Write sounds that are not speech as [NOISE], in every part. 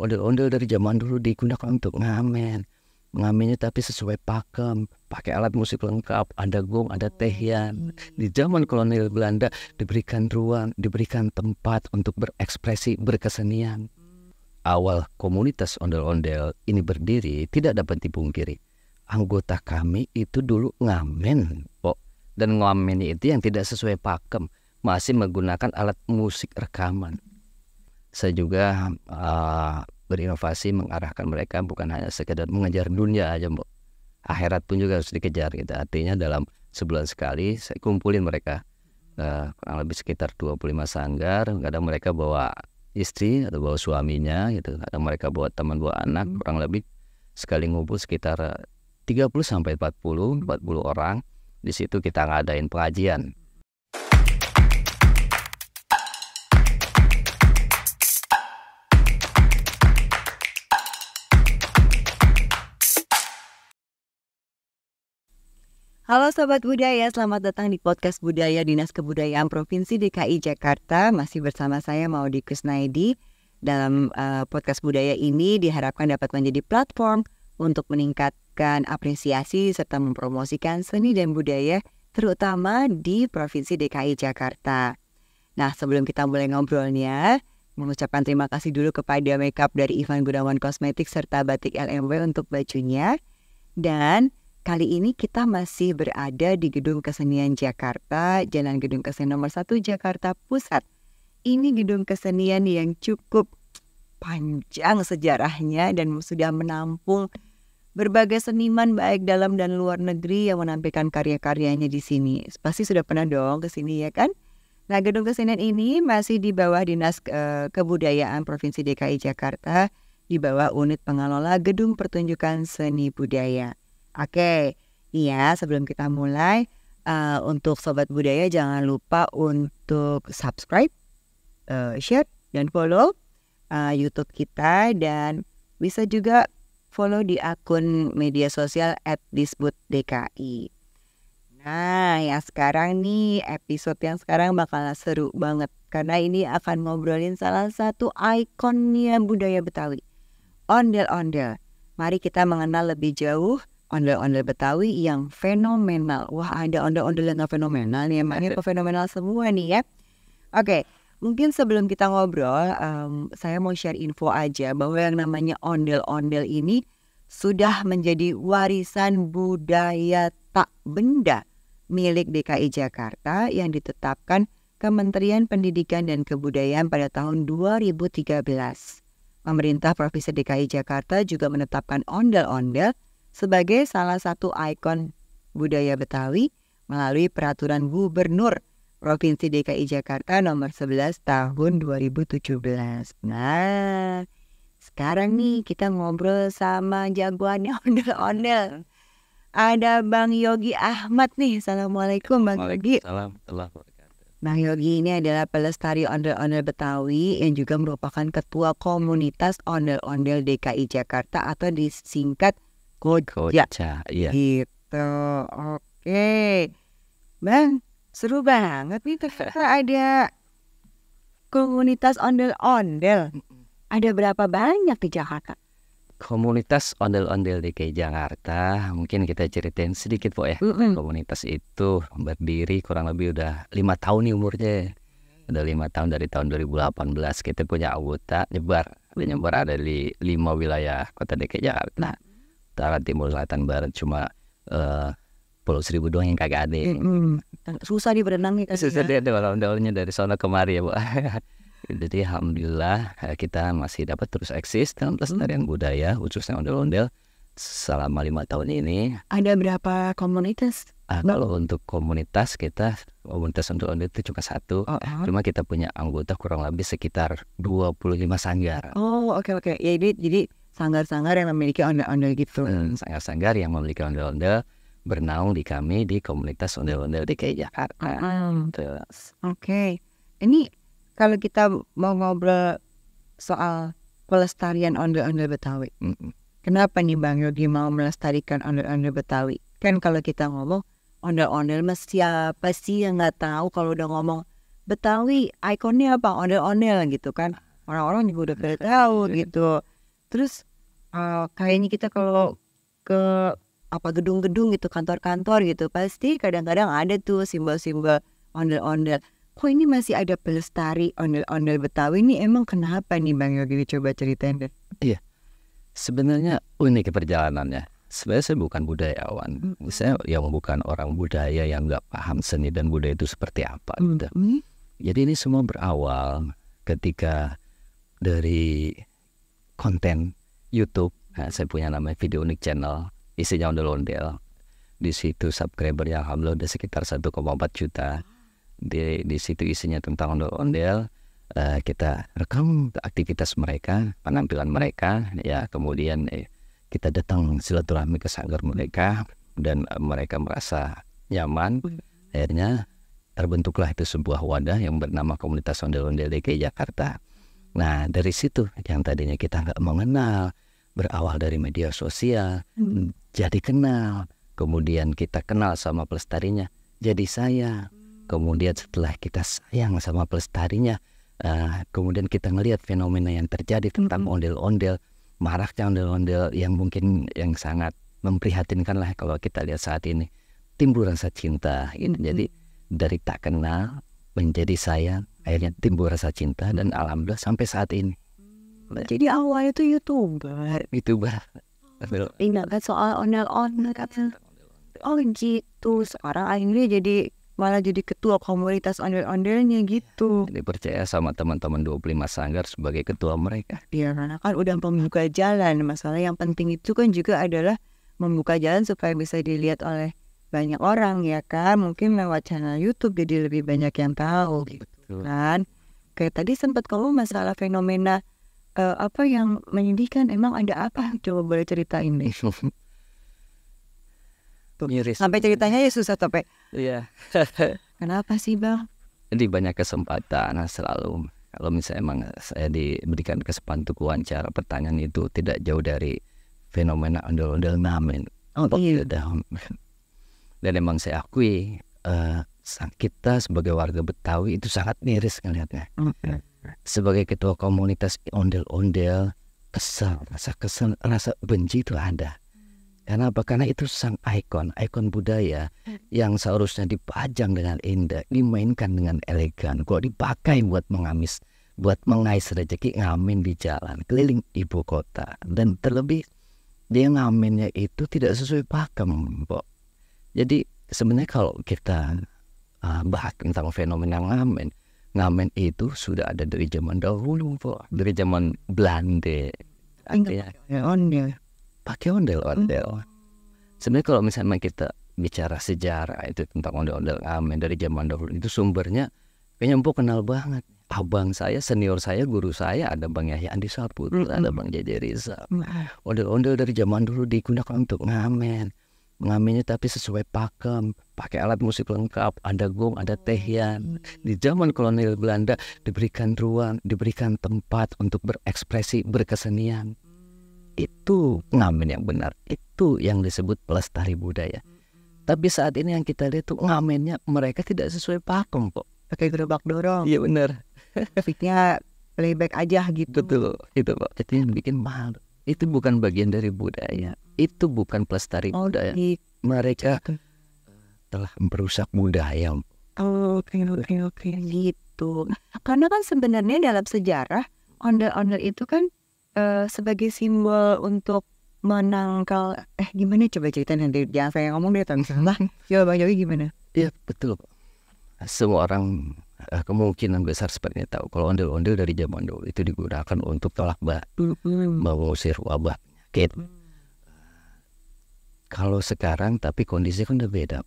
Ondel-ondel dari zaman dulu digunakan untuk ngamen. Ngamennya tapi sesuai pakem, pakai alat musik lengkap, ada gong, ada tehian. Oh. Di zaman kolonial Belanda diberikan ruang, diberikan tempat untuk berekspresi, berkesenian. Awal komunitas ondel-ondel ini berdiri tidak dapat dipungkiri. Anggota kami itu dulu ngamen, kok. Dan ngamen itu yang tidak sesuai pakem, masih menggunakan alat musik rekaman saya juga uh, berinovasi mengarahkan mereka bukan hanya sekedar mengejar dunia aja mbok akhirat pun juga harus dikejar gitu artinya dalam sebulan sekali saya kumpulin mereka uh, kurang lebih sekitar 25 sanggar kadang mereka bawa istri atau bawa suaminya gitu kadang mereka bawa teman bawa anak hmm. kurang lebih sekali ngumpul sekitar 30 eh, sampai 40 40 orang di situ kita ngadain pengajian Halo Sobat Budaya, selamat datang di podcast Budaya Dinas Kebudayaan Provinsi DKI Jakarta. Masih bersama saya Maudi Kusnaidi. Dalam uh, podcast budaya ini diharapkan dapat menjadi platform untuk meningkatkan apresiasi serta mempromosikan seni dan budaya terutama di Provinsi DKI Jakarta. Nah, sebelum kita mulai ngobrolnya, mengucapkan terima kasih dulu kepada makeup dari Ivan Gunawan Kosmetik serta Batik LMW untuk bajunya. Dan Kali ini kita masih berada di Gedung Kesenian Jakarta, Jalan Gedung Kesenian nomor 1 Jakarta Pusat. Ini gedung kesenian yang cukup panjang sejarahnya dan sudah menampung berbagai seniman baik dalam dan luar negeri yang menampilkan karya-karyanya di sini. Pasti sudah pernah dong ke sini ya kan? Nah, gedung kesenian ini masih di bawah Dinas eh, Kebudayaan Provinsi DKI Jakarta di bawah unit pengelola Gedung Pertunjukan Seni Budaya. Oke, ya sebelum kita mulai uh, untuk sobat budaya jangan lupa untuk subscribe, uh, share dan follow uh, YouTube kita dan bisa juga follow di akun media sosial @disbud_dki. Nah, ya sekarang nih episode yang sekarang bakal seru banget karena ini akan ngobrolin salah satu ikonnya budaya Betawi, ondel-ondel. Mari kita mengenal lebih jauh ondel-ondel Betawi yang fenomenal. Wah, ada ondel-ondel yang fenomenal nih, emangnya [LAUGHS] fenomenal semua nih ya. Oke, okay. mungkin sebelum kita ngobrol, um, saya mau share info aja bahwa yang namanya ondel-ondel ini sudah menjadi warisan budaya tak benda milik DKI Jakarta yang ditetapkan Kementerian Pendidikan dan Kebudayaan pada tahun 2013. Pemerintah Provinsi DKI Jakarta juga menetapkan ondel-ondel sebagai salah satu ikon budaya Betawi melalui peraturan gubernur Provinsi DKI Jakarta nomor 11 tahun 2017. Nah, sekarang nih kita ngobrol sama jagoannya ondel-ondel. [LAUGHS] Ada Bang Yogi Ahmad nih. Assalamualaikum Bang Yogi. Assalamualaikum. Bang Yogi ini adalah pelestari ondel-ondel Betawi yang juga merupakan ketua komunitas ondel-ondel DKI Jakarta atau disingkat Koja. ya, iya. Gitu. Oke. Okay. Bang, seru banget nih ternyata ada komunitas ondel-ondel. Ada berapa banyak di Jakarta? Komunitas ondel-ondel DKI Jakarta, mungkin kita ceritain sedikit po ya. Mm-hmm. Komunitas itu berdiri kurang lebih udah lima tahun nih umurnya. Udah lima tahun dari tahun 2018 kita punya anggota nyebar, nyebar ada di lima wilayah kota DKI Jakarta. Nah, utara kan timur selatan barat cuma uh, pulau seribu doang yang kagak ada mm -hmm. susah di berenang nih kan, susah iya. dia daunnya dari sana kemari ya bu [LAUGHS] jadi alhamdulillah eh, kita masih dapat terus eksis dalam pelestarian budaya khususnya ondel-ondel selama lima tahun ini. Ada berapa komunitas? Ah, kalau untuk komunitas kita komunitas untuk ondel itu cuma satu. Oh, oh. Cuma kita punya anggota kurang lebih sekitar 25 sanggar. Oh, oke okay, oke. Okay. Ya jadi sanggar-sanggar yang memiliki ondel-ondel gitu. Eh, sanggar-sanggar yang memiliki ondel-ondel bernaung di kami di komunitas ondel-ondel kayak Jakarta. Hmm. Ah, Terus. Gitu. Oke. Okay. Ini kalau kita mau ngobrol soal pelestarian ondel-ondel Betawi. Mm -mm. Kenapa nih Bang Yogi mau melestarikan ondel-ondel Betawi? Kan kalau kita ngomong ondel-ondel mas siapa sih yang nggak tahu kalau udah ngomong Betawi ikonnya apa ondel-ondel gitu kan. Ah. Orang-orang juga udah pada tahu gitu. Terus uh, kayaknya kita kalau ke apa gedung-gedung gitu kantor-kantor gitu pasti kadang-kadang ada tuh simbol-simbol ondel-ondel kok ini masih ada pelestari ondel-ondel Betawi ini emang kenapa nih Bang Yogi coba ceritain deh iya sebenarnya unik perjalanannya sebenarnya saya bukan budayawan hmm. saya yang bukan orang budaya yang nggak paham seni dan budaya itu seperti apa gitu hmm. jadi ini semua berawal ketika dari konten YouTube. Nah, saya punya namanya Video Unik Channel, isinya ondel-ondel. Di situ subscriber yang alhamdulillah udah sekitar 1,4 juta. Di, di situ isinya tentang ondel-ondel. Uh, eh, kita rekam aktivitas mereka, penampilan mereka, ya kemudian eh, kita datang silaturahmi ke sanggar mereka dan uh, mereka merasa nyaman. Akhirnya terbentuklah itu sebuah wadah yang bernama Komunitas Ondel-Ondel DKI Jakarta Nah dari situ yang tadinya kita nggak mengenal berawal dari media sosial hmm. jadi kenal, kemudian kita kenal sama pelestarinya jadi saya kemudian setelah kita sayang sama pelestarinya uh, kemudian kita ngelihat fenomena yang terjadi tentang hmm. ondel-ondel hmm. maraknya ondel-ondel yang mungkin yang sangat memprihatinkan lah kalau kita lihat saat ini timbul rasa cinta ini hmm. jadi dari tak kenal menjadi sayang akhirnya timbul rasa cinta dan alhamdulillah sampai saat ini hmm, jadi awalnya tuh youtuber youtuber ingat kan soal owner owner kan oh gitu sekarang akhirnya jadi malah jadi ketua komunitas ondel-ondelnya gitu. Jadi percaya sama teman-teman 25 sanggar sebagai ketua mereka. Iya karena kan udah membuka jalan. Masalah yang penting itu kan juga adalah membuka jalan supaya bisa dilihat oleh banyak orang ya kan. Mungkin lewat channel YouTube jadi lebih banyak yang tahu gitu. Betul. kan kayak tadi sempat kamu masalah fenomena uh, apa yang menyedihkan emang ada apa coba boleh ceritain deh [LAUGHS] Tuh. Miris. sampai ceritanya ya susah topik. iya [LAUGHS] kenapa sih bang jadi banyak kesempatan selalu kalau misalnya emang saya diberikan kesempatan untuk wawancara pertanyaan itu tidak jauh dari fenomena ondel-ondel namen oh, iya. [LAUGHS] dan emang saya akui uh, kita sebagai warga Betawi itu sangat miris ngelihatnya. Sebagai ketua komunitas ondel-ondel, kesel, rasa kesel, rasa benci itu ada. Karena apa? Karena itu sang ikon, ikon budaya mm. yang seharusnya dipajang dengan indah, dimainkan dengan elegan. Kok dipakai buat mengamis, buat mengais rezeki ngamen di jalan keliling ibu kota. Dan terlebih dia ngamennya itu tidak sesuai pakem, kok Jadi sebenarnya kalau kita uh, bahas tentang fenomena ngamen. Ngamen itu sudah ada dari zaman dahulu, Pak. Dari zaman Belanda. pakai ondel. Pakai ondel-ondel. Hmm. Sebenarnya kalau misalnya kita bicara sejarah itu tentang ondel-ondel ngamen dari zaman dahulu itu sumbernya kayaknya empuk kenal banget. Abang saya, senior saya, guru saya ada Bang Yahya Andi saputra ada Bang Jaja riza Ondel-ondel dari zaman dulu digunakan untuk ngamen mengaminnya tapi sesuai pakem pakai alat musik lengkap ada gong ada tehian di zaman kolonial Belanda diberikan ruang diberikan tempat untuk berekspresi berkesenian itu ngamen yang benar itu yang disebut pelestari budaya tapi saat ini yang kita lihat tuh ngamennya mereka tidak sesuai pakem kok. Pakai gerobak dorong. Iya benar. Fitnya playback aja gitu. Betul, itu kok. Itu yang bikin mahal. Itu bukan bagian dari budaya itu bukan pelestari oh, budaya. Gitu. Mereka telah merusak budaya. Oh, oke, oke, oke, gitu. Karena kan sebenarnya dalam sejarah ondel-ondel itu kan uh, sebagai simbol untuk menangkal eh gimana coba cerita nanti jangan saya ngomong deh tentang bang ya bang Jogi gimana iya betul semua orang eh, kemungkinan besar sepertinya tahu kalau ondel-ondel dari zaman dulu itu digunakan untuk tolak mbak, hmm. mengusir wabah penyakit kalau sekarang tapi kondisi kan udah beda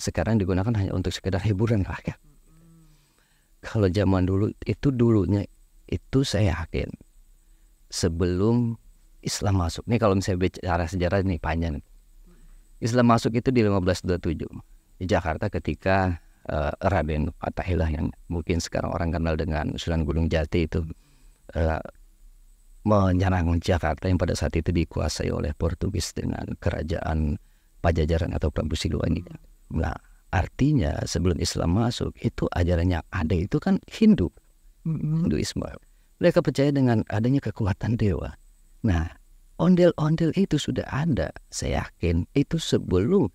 Sekarang digunakan hanya untuk sekedar hiburan rakyat. Hmm. Kalau zaman dulu itu dulunya itu saya yakin sebelum Islam masuk. Nih kalau misalnya bicara sejarah ini panjang. Islam masuk itu di 1527 di Jakarta ketika uh, Raden Fatahillah yang mungkin sekarang orang kenal dengan Sunan Gunung Jati itu uh, menyerang Jakarta yang pada saat itu dikuasai oleh Portugis dengan kerajaan Pajajaran atau Prabu Siliwangi. Hmm. Nah, artinya sebelum Islam masuk itu ajarannya ada itu kan Hindu, hmm. Hinduisme. Mereka percaya dengan adanya kekuatan dewa. Nah, ondel-ondel itu sudah ada. Saya yakin itu sebelum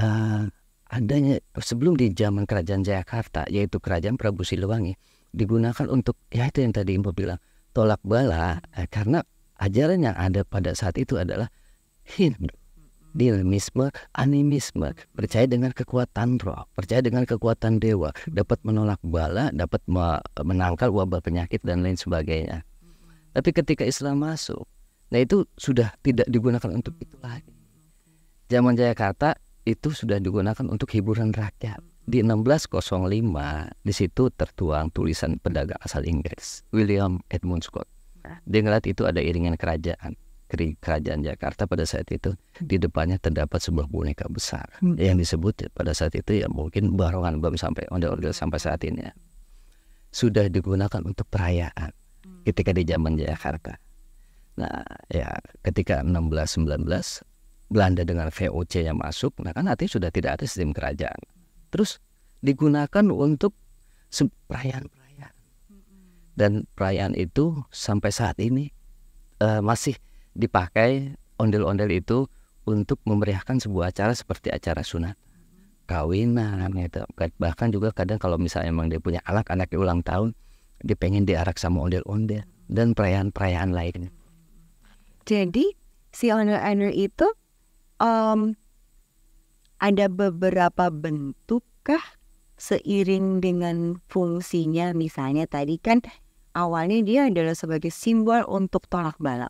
uh, adanya sebelum di zaman kerajaan Jakarta yaitu kerajaan Prabu Siliwangi digunakan untuk ya itu yang tadi Ibu bilang tolak bala eh, karena ajaran yang ada pada saat itu adalah Hindu, dinamisme, animisme, percaya dengan kekuatan roh, percaya dengan kekuatan dewa, dapat menolak bala, dapat menangkal wabah penyakit dan lain sebagainya. Tapi ketika Islam masuk, nah itu sudah tidak digunakan untuk itu lagi. Zaman Jayakarta itu sudah digunakan untuk hiburan rakyat di 1605 di situ tertuang tulisan pedagang asal Inggris William Edmund Scott. Dia ngeliat itu ada iringan kerajaan kerajaan Jakarta pada saat itu di depannya terdapat sebuah boneka besar hmm. yang disebut pada saat itu ya mungkin barongan belum sampai ondel-ondel sampai saat ini ya. sudah digunakan untuk perayaan ketika di zaman Jakarta. Nah ya ketika 1619 Belanda dengan VOC yang masuk, nah kan nanti sudah tidak ada sistem kerajaan terus digunakan untuk perayaan-perayaan dan perayaan itu sampai saat ini uh, masih dipakai ondel-ondel itu untuk memeriahkan sebuah acara seperti acara sunat kawinan gitu bahkan juga kadang kalau misalnya emang dia punya anak anak anaknya ulang tahun dia pengen diarak sama ondel-ondel dan perayaan-perayaan lainnya jadi si owner-owner itu um, ada beberapa bentukkah seiring dengan fungsinya misalnya tadi kan awalnya dia adalah sebagai simbol untuk tolak bala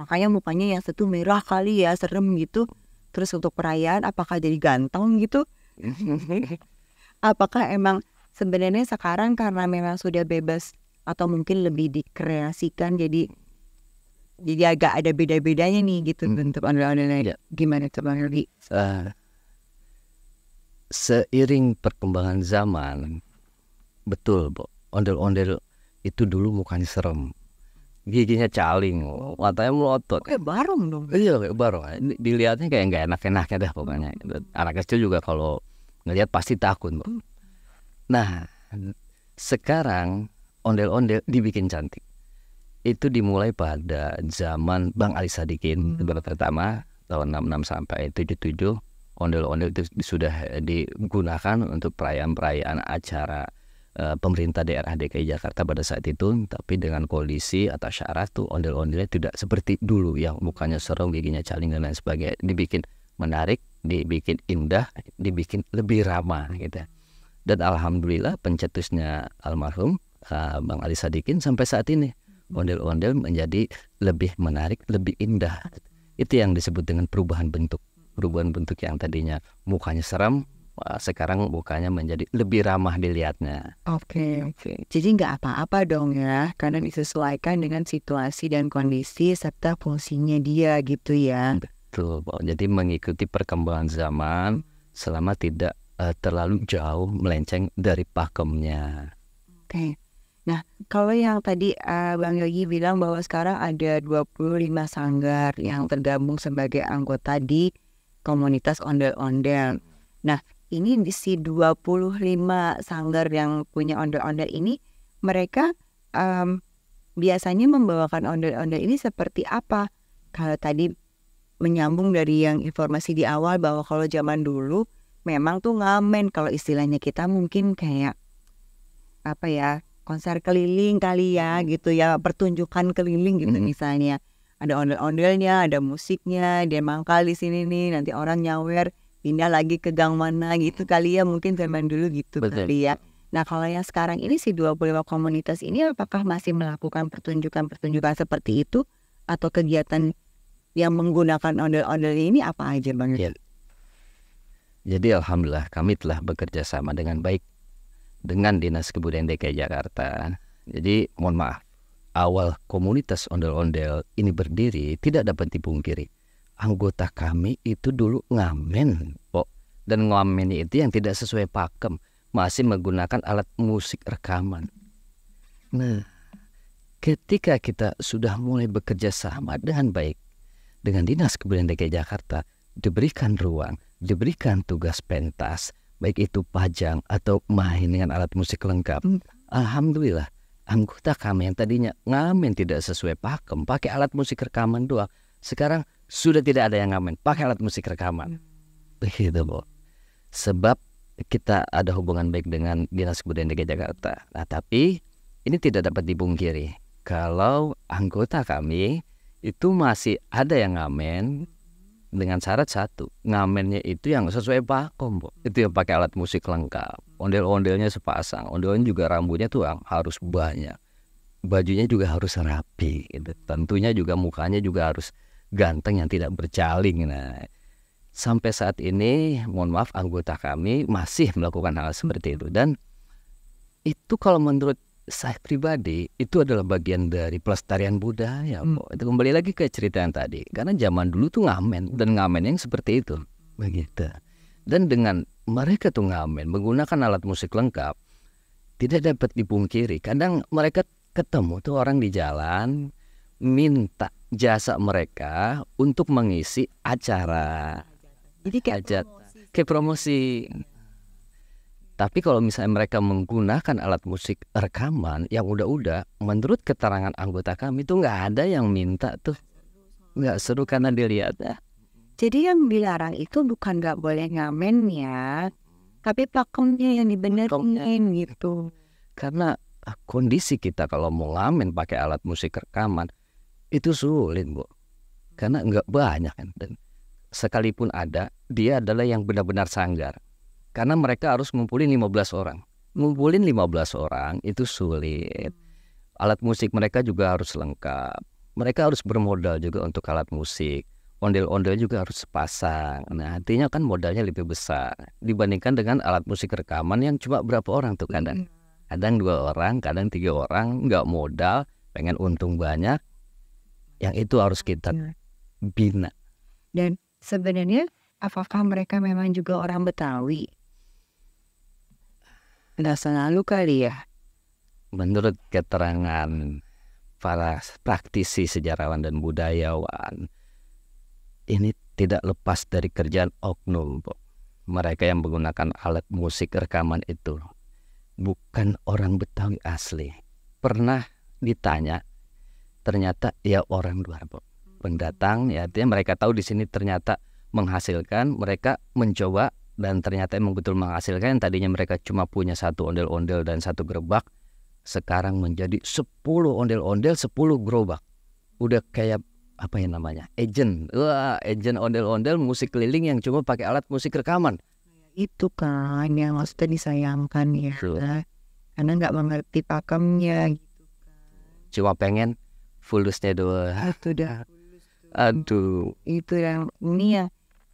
makanya mukanya yang satu merah kali ya serem gitu terus untuk perayaan apakah jadi ganteng gitu [LAUGHS] apakah emang sebenarnya sekarang karena memang sudah bebas atau mungkin lebih dikreasikan jadi jadi agak ada beda-bedanya nih gitu hmm. bentuk ondel-ondelnya gimana tuh lagi? Uh, seiring perkembangan zaman betul bu ondel-ondel itu dulu mukanya serem giginya caling matanya melotot kayak barong dong iya kayak barong dilihatnya kayak nggak enak-enaknya gitu dah pokoknya anak kecil juga kalau ngelihat pasti takut bu hmm. nah sekarang ondel-ondel dibikin cantik itu dimulai pada zaman Bang Ali Sadikin hmm. pertama tahun 66 sampai 77 ondel-ondel itu sudah eh, digunakan untuk perayaan-perayaan acara e, pemerintah daerah DKI Jakarta pada saat itu tapi dengan kondisi atau syarat tuh ondel-ondelnya tidak seperti dulu yang mukanya serem giginya caling dan lain sebagainya dibikin menarik dibikin indah dibikin lebih ramah gitu ya. dan alhamdulillah pencetusnya almarhum e, Bang Ali Sadikin sampai saat ini ondel-ondel menjadi lebih menarik lebih indah itu yang disebut dengan perubahan bentuk perubahan bentuk yang tadinya mukanya serem sekarang mukanya menjadi lebih ramah dilihatnya. Oke, okay. Iya. okay. jadi nggak apa-apa dong ya, karena disesuaikan dengan situasi dan kondisi serta fungsinya dia gitu ya. Betul, jadi mengikuti perkembangan zaman hmm. selama tidak uh, terlalu jauh melenceng dari pakemnya. Oke. Okay. Nah, kalau yang tadi uh, Bang Yogi bilang bahwa sekarang ada 25 sanggar yang tergabung sebagai anggota di komunitas ondel-ondel. Nah, ini di si 25 sanggar yang punya ondel-ondel ini mereka um, biasanya membawakan ondel-ondel ini seperti apa? Kalau tadi menyambung dari yang informasi di awal bahwa kalau zaman dulu memang tuh ngamen kalau istilahnya kita mungkin kayak apa ya konser keliling kali ya gitu ya pertunjukan keliling gitu mm -hmm. misalnya ada ondel-ondelnya, ada musiknya, dia mangkal di sini nih, nanti orang nyawer pindah lagi ke gang mana gitu kali ya mungkin zaman dulu gitu Betul. kali ya. Nah kalau yang sekarang ini si 25 komunitas ini apakah masih melakukan pertunjukan-pertunjukan seperti itu atau kegiatan yang menggunakan ondel-ondel ini apa aja bang? Ya. Jadi alhamdulillah kami telah bekerja sama dengan baik dengan Dinas Kebudayaan DKI Jakarta. Jadi mohon maaf awal komunitas ondel-ondel ini berdiri tidak dapat dipungkiri. Anggota kami itu dulu ngamen, kok. Dan ngamen itu yang tidak sesuai pakem, masih menggunakan alat musik rekaman. Nah, ketika kita sudah mulai bekerja sama dengan baik dengan Dinas Kebudayaan DKI Jakarta, diberikan ruang, diberikan tugas pentas, baik itu pajang atau main dengan alat musik lengkap, hmm. Alhamdulillah anggota kami yang tadinya ngamen tidak sesuai pakem pakai alat musik rekaman doang sekarang sudah tidak ada yang ngamen pakai alat musik rekaman hmm. begitu loh sebab kita ada hubungan baik dengan dinas kebudayaan DKI Jakarta nah tapi ini tidak dapat dipungkiri kalau anggota kami itu masih ada yang ngamen dengan syarat satu ngamennya itu yang sesuai pakom Bo. itu yang pakai alat musik lengkap ondel-ondelnya sepasang ondel juga rambutnya tuh harus banyak bajunya juga harus rapi gitu. tentunya juga mukanya juga harus ganteng yang tidak bercaling nah sampai saat ini mohon maaf anggota kami masih melakukan hal seperti itu dan itu kalau menurut saya pribadi itu adalah bagian dari pelestarian budaya hmm. Itu kembali lagi ke cerita yang tadi. Karena zaman dulu tuh ngamen dan ngamen yang seperti itu. Begitu. Dan dengan mereka tuh ngamen menggunakan alat musik lengkap tidak dapat dipungkiri. Kadang mereka ketemu tuh orang di jalan minta jasa mereka untuk mengisi acara. Jadi kayak Ajat. promosi. Kayak promosi. Tapi kalau misalnya mereka menggunakan alat musik rekaman yang udah-udah, menurut keterangan anggota kami itu nggak ada yang minta tuh, nggak seru karena dilihat ya. Jadi yang dilarang itu bukan nggak boleh ngamen ya, tapi pakemnya yang dibenerin gitu. Karena ah, kondisi kita kalau mau ngamen pakai alat musik rekaman itu sulit bu, karena nggak banyak kan. Dan sekalipun ada, dia adalah yang benar-benar sanggar karena mereka harus ngumpulin 15 orang. Ngumpulin 15 orang itu sulit. Alat musik mereka juga harus lengkap. Mereka harus bermodal juga untuk alat musik. Ondel-ondel juga harus sepasang. Nah, artinya kan modalnya lebih besar dibandingkan dengan alat musik rekaman yang cuma berapa orang tuh kadang. Kadang dua orang, kadang tiga orang, nggak modal, pengen untung banyak. Yang itu harus kita iya. bina. Dan sebenarnya apakah mereka memang juga orang Betawi masa lalu kali ya. Menurut keterangan para praktisi sejarawan dan budayawan, ini tidak lepas dari kerjaan oknum. Mereka yang menggunakan alat musik rekaman itu bukan orang Betawi asli. Pernah ditanya, ternyata ya orang luar pendatang ya artinya mereka tahu di sini ternyata menghasilkan mereka mencoba dan ternyata emang betul menghasilkan yang tadinya mereka cuma punya satu ondel-ondel dan satu gerobak sekarang menjadi 10 ondel-ondel 10 gerobak udah kayak apa yang namanya agent wah agent ondel-ondel musik keliling yang cuma pakai alat musik rekaman itu kan yang maksudnya disayangkan ya True. karena nggak mengerti pakemnya gitu kan cuma pengen fullusnya doang itu dah aduh itu yang ini ya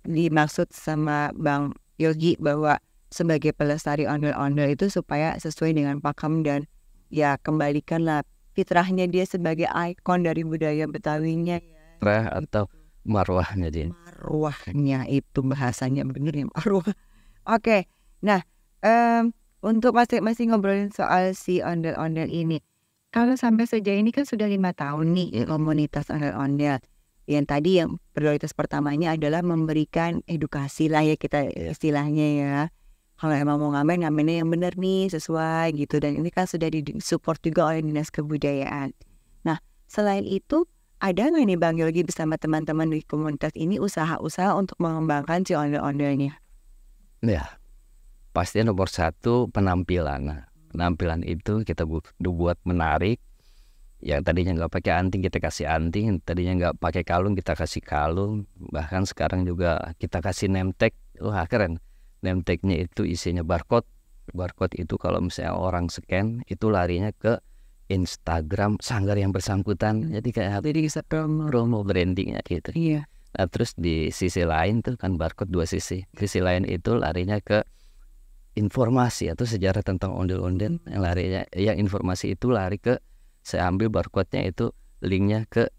dimaksud sama bang Yogi bahwa sebagai pelestari ondel-ondel itu supaya sesuai dengan pakem dan ya kembalikanlah fitrahnya dia sebagai ikon dari budaya Betawinya ya. fitrah atau marwahnya dia marwahnya itu bahasanya bener ya marwah oke nah um, untuk masih masih ngobrolin soal si ondel-ondel ini kalau sampai sejauh ini kan sudah lima tahun nih ya, komunitas ondel-ondel yang tadi yang prioritas pertamanya adalah memberikan edukasi lah ya kita iya. istilahnya ya kalau emang mau ngamen ngamennya yang benar nih sesuai gitu dan ini kan sudah disupport juga oleh dinas kebudayaan nah selain itu ada nggak nih Bang Yogi bersama teman-teman di komunitas ini usaha-usaha untuk mengembangkan si ondel-ondelnya? Ya, pasti nomor satu penampilan. Nah, penampilan itu kita buat menarik, yang tadinya nggak pakai anting kita kasih anting tadinya nggak pakai kalung kita kasih kalung bahkan sekarang juga kita kasih nemtek, wah keren Nemteknya itu isinya barcode barcode itu kalau misalnya orang scan itu larinya ke Instagram sanggar yang bersangkutan jadi kayak jadi Instagram promo brandingnya gitu iya nah, terus di sisi lain tuh kan barcode dua sisi sisi lain itu larinya ke informasi atau sejarah tentang ondel-ondel yang larinya yang informasi itu lari ke saya ambil barcode-nya itu linknya ke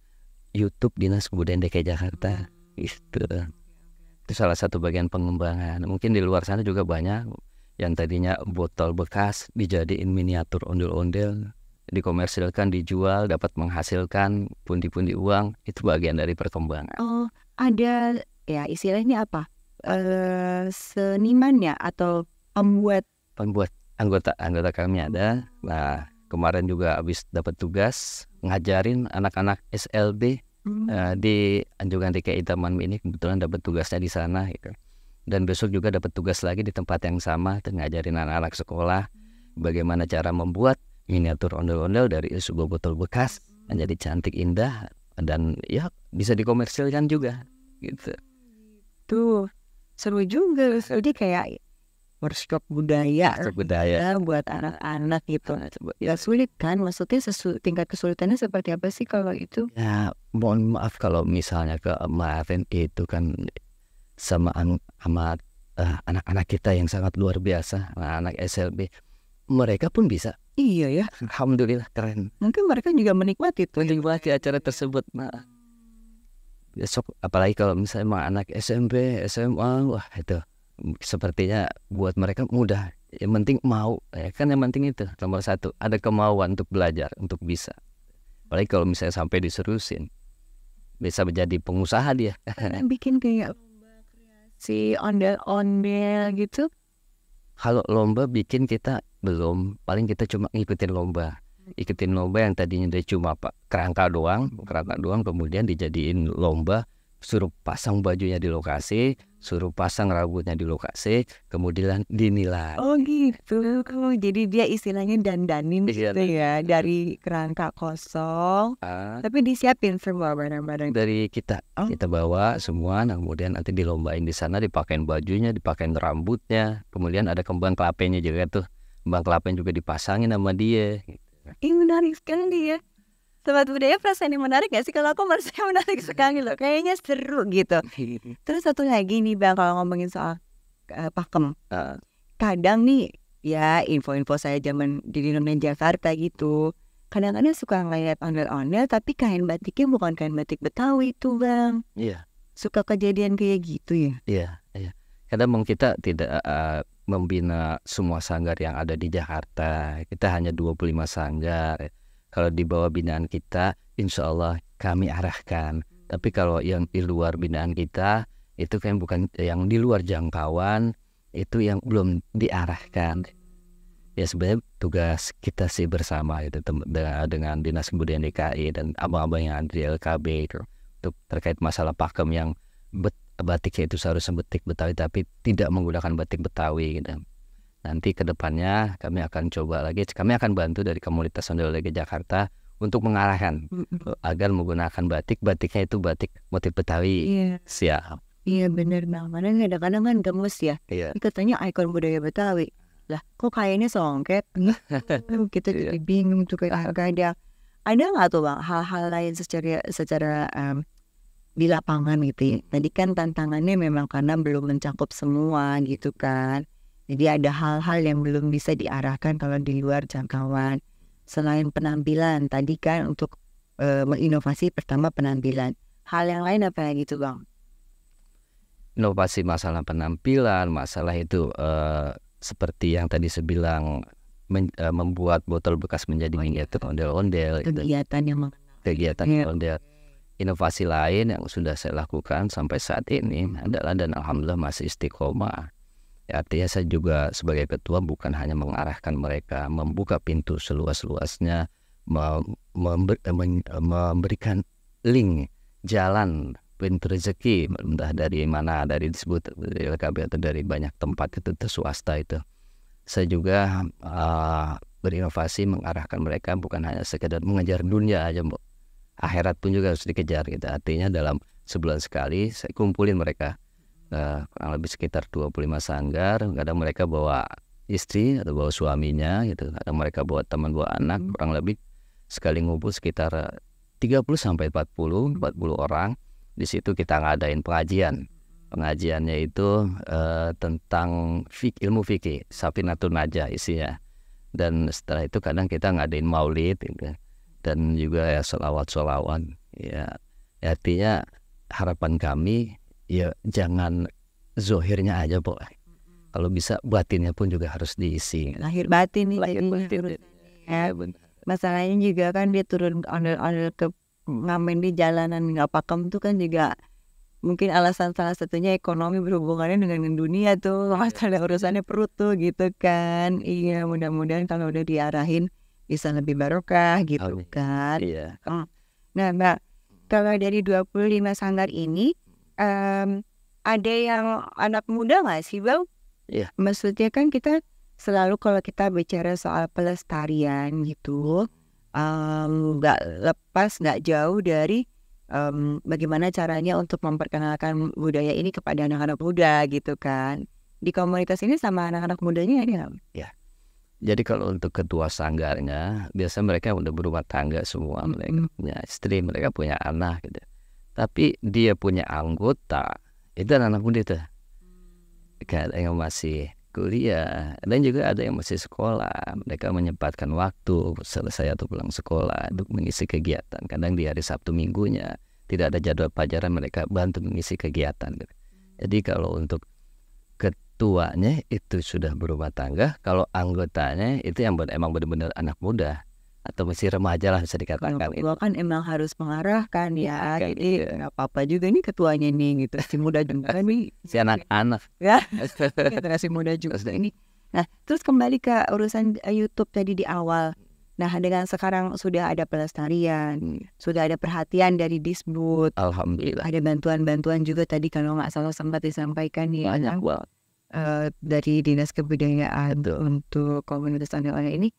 YouTube Dinas Kebudayaan DKI Jakarta hmm. itu itu salah satu bagian pengembangan mungkin di luar sana juga banyak yang tadinya botol bekas dijadiin miniatur ondel-ondel dikomersilkan dijual dapat menghasilkan pundi-pundi uang itu bagian dari perkembangan oh ada ya istilahnya apa uh, seniman ya atau pembuat pembuat anggota anggota kami ada nah kemarin juga habis dapat tugas ngajarin anak-anak SLB hmm. uh, di anjungan DKI Taman ini kebetulan dapat tugasnya di sana gitu dan besok juga dapat tugas lagi di tempat yang sama dan ngajarin anak-anak sekolah bagaimana cara membuat miniatur ondel-ondel dari sebuah botol bekas menjadi cantik indah dan ya bisa dikomersilkan juga gitu tuh seru juga jadi kayak workshop budaya workshop budaya ya, buat anak-anak gitu ya sulit kan maksudnya sesu, tingkat kesulitannya seperti apa sih kalau itu ya mohon maaf kalau misalnya ke Martin itu kan sama amat uh, eh, anak-anak kita yang sangat luar biasa anak, anak SLB mereka pun bisa iya ya alhamdulillah keren mungkin mereka juga menikmati itu. menikmati acara tersebut nah, besok apalagi kalau misalnya anak SMP SMA wah itu sepertinya buat mereka mudah yang penting mau ya kan yang penting itu nomor satu ada kemauan untuk belajar untuk bisa apalagi kalau misalnya sampai diserusin bisa menjadi pengusaha dia [LAUGHS] bikin kayak si ondel-ondel gitu kalau lomba bikin kita belum paling kita cuma ngikutin lomba ikutin lomba yang tadinya dia cuma pak kerangka doang kerangka doang kemudian dijadiin lomba suruh pasang bajunya di lokasi, suruh pasang rambutnya di lokasi, kemudian dinilai. Oh gitu. Jadi dia istilahnya dandanin iya, gitu ya dari kerangka kosong. Uh, tapi disiapin semua barang-barang. Dari kita, oh. kita bawa semua, nah kemudian nanti dilombain di sana, dipakein bajunya, dipakein rambutnya, kemudian ada kembang kelapenya juga tuh. Kembang kelapen juga dipasangin sama dia. Ini gitu. menarik sekali ya tempat budaya perasaan ini menarik gak sih? Kalau aku merasa menarik hmm. sekali loh, kayaknya seru gitu. Hmm. Terus satu lagi nih bang, kalau ngomongin soal uh, pakem, uh. kadang nih ya info-info saya zaman di Indonesia Jakarta gitu, kadang-kadang suka ngeliat ondel-ondel tapi kain batiknya bukan kain batik Betawi tuh bang. Iya. Yeah. Suka kejadian kayak gitu ya? Iya, yeah, iya. Yeah. Kadang memang kita tidak uh, membina semua sanggar yang ada di Jakarta. Kita hanya 25 sanggar kalau di bawah binaan kita insya Allah kami arahkan tapi kalau yang di luar binaan kita itu kan bukan yang di luar jangkauan itu yang belum diarahkan ya sebenarnya tugas kita sih bersama itu dengan, dengan dinas kebudayaan DKI dan abang-abang yang ada di LKB itu untuk terkait masalah pakem yang bet, batiknya itu seharusnya batik Betawi tapi tidak menggunakan batik Betawi gitu nanti ke depannya kami akan coba lagi, kami akan bantu dari komunitas Ondolege Jakarta untuk mengarahkan agar menggunakan batik, batiknya itu batik motif Betawi. Yeah. Siap. Iya benar bang, mana kadang-kadang kan gemes ya. Iya. Katanya ikon budaya Betawi. Lah kok kayaknya songket? [LAUGHS] Kita jadi iya. bingung tuh kayak ada Ada nggak tuh bang hal-hal lain secara secara um, di lapangan gitu ya? Tadi kan tantangannya memang karena belum mencakup semua gitu kan. Jadi ada hal-hal yang belum bisa diarahkan kalau di luar jangkauan. Selain penampilan, tadi kan untuk e, menginovasi pertama penampilan. Hal yang lain apa lagi tuh bang? Inovasi masalah penampilan, masalah itu e, seperti yang tadi saya bilang men, e, membuat botol bekas menjadi oh, iya. miniatur ondel-ondel. Kegiatan yang yang kegiatan yeah. ondel inovasi lain yang sudah saya lakukan sampai saat ini adalah dan alhamdulillah masih istiqomah Artinya saya juga sebagai ketua bukan hanya mengarahkan mereka membuka pintu seluas-luasnya, eh, eh, memberikan link jalan pintu rezeki entah dari mana dari disebut dari LKB atau dari banyak tempat itu, itu swasta itu saya juga uh, berinovasi mengarahkan mereka bukan hanya sekedar mengejar dunia aja mbak akhirat pun juga harus dikejar gitu artinya dalam sebulan sekali saya kumpulin mereka Eh, kurang lebih sekitar 25 sanggar kadang mereka bawa istri atau bawa suaminya gitu kadang mereka bawa teman bawa anak hmm. kurang lebih sekali ngumpul sekitar 30 sampai 40 40 orang di situ kita ngadain pengajian pengajiannya itu uh, tentang fik, ilmu fikih sapinatun naja isinya dan setelah itu kadang kita ngadain maulid gitu. dan juga ya selawat solawat ya artinya harapan kami ya jangan zohirnya aja boleh kalau bisa batinnya pun juga harus diisi lahir batin nih lahir batin ya, masalahnya juga kan dia turun ondel ondel ke ngamen di jalanan nggak pakem tuh kan juga mungkin alasan salah satunya ekonomi berhubungannya dengan dunia tuh iya. masalah urusannya perut tuh gitu kan iya mudah-mudahan kalau udah diarahin bisa lebih barokah gitu oh, kan iya. Mm. nah mbak kalau dari 25 sanggar ini um, ada yang anak muda nggak sih bang? Iya. Yeah. Maksudnya kan kita selalu kalau kita bicara soal pelestarian gitu, nggak um, lepas nggak jauh dari um, bagaimana caranya untuk memperkenalkan budaya ini kepada anak-anak muda gitu kan. Di komunitas ini sama anak-anak mudanya ini nggak? Ya. Jadi kalau untuk ketua sanggarnya, biasa mereka udah berumah tangga semua, mm -hmm. mereka punya istri, mereka punya anak gitu tapi dia punya anggota itu anak, -anak muda itu hmm. ada kan, yang masih kuliah dan juga ada yang masih sekolah mereka menyempatkan waktu selesai atau pulang sekolah untuk mengisi kegiatan kadang di hari Sabtu minggunya tidak ada jadwal pelajaran mereka bantu mengisi kegiatan jadi kalau untuk ketuanya itu sudah berumah tangga kalau anggotanya itu yang emang benar-benar anak muda atau masih remaja lah bisa dikatakan Kalau ketua gitu. kan emang harus mengarahkan ya, ya jadi gitu. nggak apa-apa juga ini ketuanya nih gitu si muda juga [LAUGHS] nih si anak-anak ya [LAUGHS] generasi muda juga ini nah terus kembali ke urusan eh, YouTube tadi di awal nah dengan sekarang sudah ada pelestarian hmm. sudah ada perhatian dari disbud alhamdulillah ada bantuan-bantuan juga tadi kalau nggak salah sempat disampaikan ya banyak banget uh, dari dinas kebudayaan Betul. untuk komunitas anak-anak ini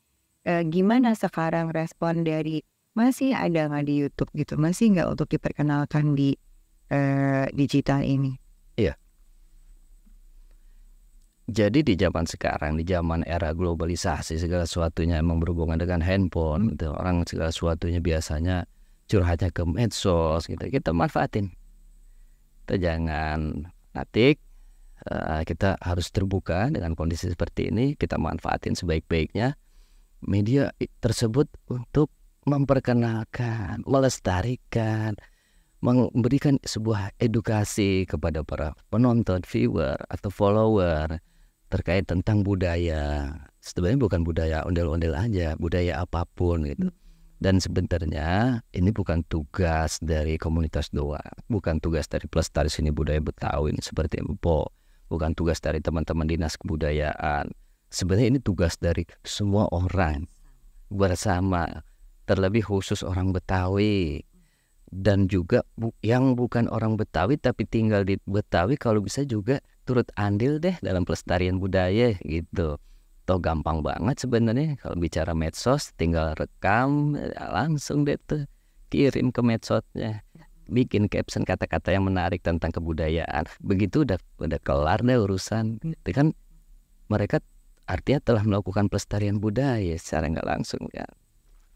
e, gimana sekarang respon dari masih ada nggak di YouTube gitu masih nggak untuk diperkenalkan di e, digital ini iya jadi di zaman sekarang di zaman era globalisasi segala sesuatunya emang berhubungan dengan handphone hmm. gitu orang segala sesuatunya biasanya curhatnya ke medsos gitu kita manfaatin kita jangan natik. uh, kita harus terbuka dengan kondisi seperti ini kita manfaatin sebaik-baiknya media tersebut untuk memperkenalkan, melestarikan, memberikan sebuah edukasi kepada para penonton, viewer atau follower terkait tentang budaya. Sebenarnya bukan budaya ondel-ondel aja, budaya apapun gitu. Dan sebenarnya ini bukan tugas dari komunitas doa, bukan tugas dari pelestari seni budaya Betawi seperti Empo, bukan tugas dari teman-teman dinas kebudayaan sebenarnya ini tugas dari semua orang bersama terlebih khusus orang Betawi dan juga bu yang bukan orang Betawi tapi tinggal di Betawi kalau bisa juga turut andil deh dalam pelestarian budaya gitu toh gampang banget sebenarnya kalau bicara medsos tinggal rekam eh, langsung deh tuh kirim ke medsosnya bikin caption kata-kata yang menarik tentang kebudayaan begitu udah udah kelar deh urusan itu kan mereka artinya telah melakukan pelestarian budaya secara nggak langsung kan.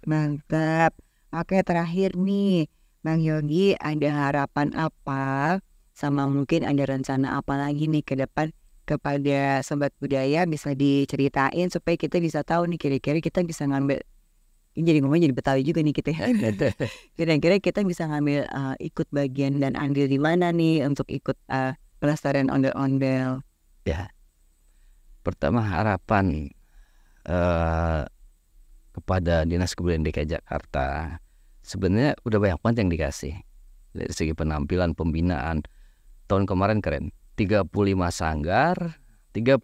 Mantap. Oke terakhir nih, Bang Yogi ada harapan apa? Sama mungkin ada rencana apa lagi nih ke depan kepada sobat budaya bisa diceritain supaya kita bisa tahu nih kira-kira kita bisa ngambil ini jadi ngomong jadi Betawi juga nih kita ya. [LAUGHS] kira-kira kita bisa ngambil uh, ikut bagian dan andil di mana nih untuk ikut uh, pelestarian ondel-ondel ya pertama harapan eh, kepada dinas kebudayaan DKI Jakarta sebenarnya udah banyak banget yang dikasih dari segi penampilan pembinaan tahun kemarin keren 35 sanggar 35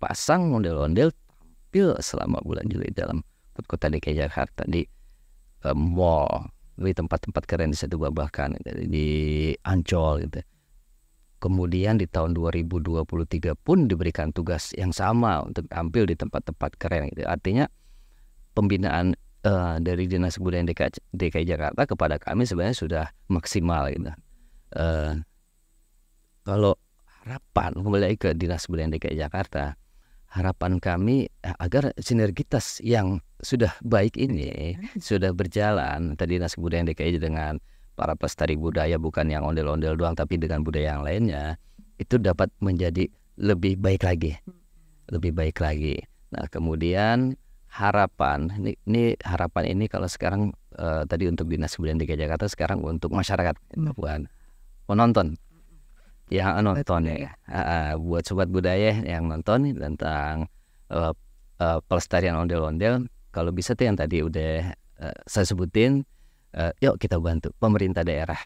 pasang ondel-ondel tampil selama bulan Juli dalam kota DKI Jakarta di eh, mall di tempat-tempat keren di satu bahkan di Ancol gitu Kemudian di tahun 2023 pun diberikan tugas yang sama untuk tampil di tempat-tempat keren gitu. Artinya pembinaan uh, dari Dinas budaya DKI, DKI Jakarta kepada kami sebenarnya sudah maksimal gitu. Uh, kalau harapan kembali ke Dinas budaya DKI Jakarta, harapan kami eh, agar sinergitas yang sudah baik ini sudah berjalan tadi Dinas budaya DKI dengan para pelestari budaya bukan yang ondel-ondel doang tapi dengan budaya yang lainnya itu dapat menjadi lebih baik lagi lebih baik lagi nah kemudian harapan ini, ini harapan ini kalau sekarang uh, tadi untuk dinas kebudayaan DKI Jakarta sekarang untuk masyarakat hmm. bukan penonton yang nonton ya uh, buat sobat budaya yang nonton tentang uh, uh, pelestarian ondel-ondel kalau bisa tuh yang tadi udah uh, saya sebutin uh, yuk kita bantu pemerintah daerah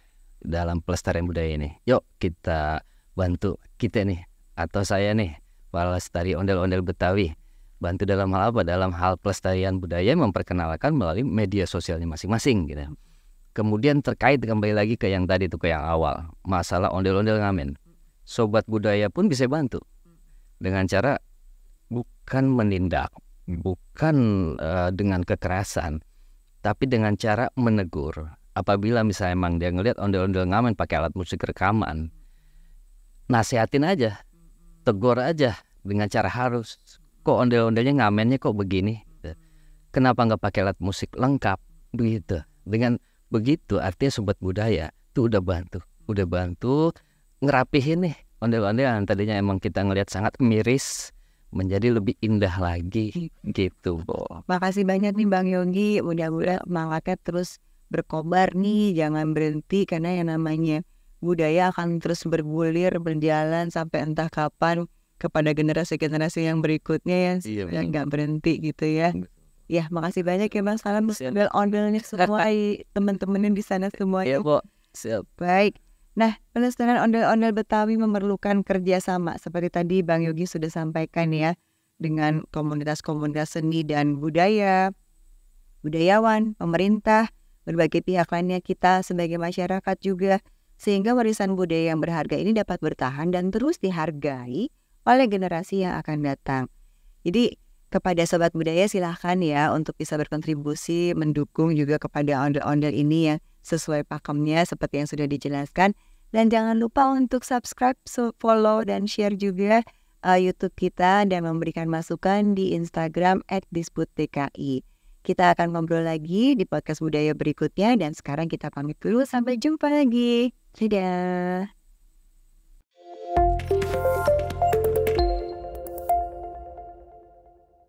dalam pelestarian budaya ini. Yuk kita bantu kita nih atau saya nih pelestari ondel-ondel Betawi. Bantu dalam hal apa? Dalam hal pelestarian budaya memperkenalkan melalui media sosialnya masing-masing gitu. Kemudian terkait kembali lagi ke yang tadi tuh ke yang awal, masalah ondel-ondel ngamen. Sobat budaya pun bisa bantu dengan cara bukan menindak, bukan uh, dengan kekerasan, tapi dengan cara menegur. Apabila misalnya emang dia ngelihat ondel-ondel ngamen pakai alat musik rekaman, nasihatin aja, tegur aja dengan cara harus. Kok ondel-ondelnya ngamennya kok begini? Kenapa nggak pakai alat musik lengkap? Begitu. Dengan begitu artinya sobat budaya tuh udah bantu, udah bantu ngerapihin nih ondel-ondel yang tadinya emang kita ngelihat sangat miris menjadi lebih indah lagi [LAUGHS] gitu Makasih banyak nih Bang Yogi, mudah-mudahan iya. malaknya terus berkobar nih, jangan berhenti karena yang namanya budaya akan terus bergulir, berjalan sampai entah kapan kepada generasi-generasi yang berikutnya ya, iya, yang nggak berhenti gitu ya. Iya. Ya, makasih banyak ya Bang. Salam ondel-ondelnya semua [LAUGHS] teman-teman di sana semua. Iya, ya, Bu. Siap. Baik. Nah, pelestarian ondel-ondel Betawi memerlukan kerjasama seperti tadi Bang Yogi sudah sampaikan ya dengan komunitas-komunitas seni dan budaya, budayawan, pemerintah, berbagai pihak lainnya kita sebagai masyarakat juga sehingga warisan budaya yang berharga ini dapat bertahan dan terus dihargai oleh generasi yang akan datang. Jadi kepada sobat budaya silahkan ya untuk bisa berkontribusi mendukung juga kepada ondel-ondel ini ya sesuai pakemnya seperti yang sudah dijelaskan. Dan jangan lupa untuk subscribe, follow, dan share juga uh, YouTube kita dan memberikan masukan di Instagram @disputtki Kita akan ngobrol lagi di podcast budaya berikutnya dan sekarang kita pamit dulu sampai jumpa lagi. Dadah.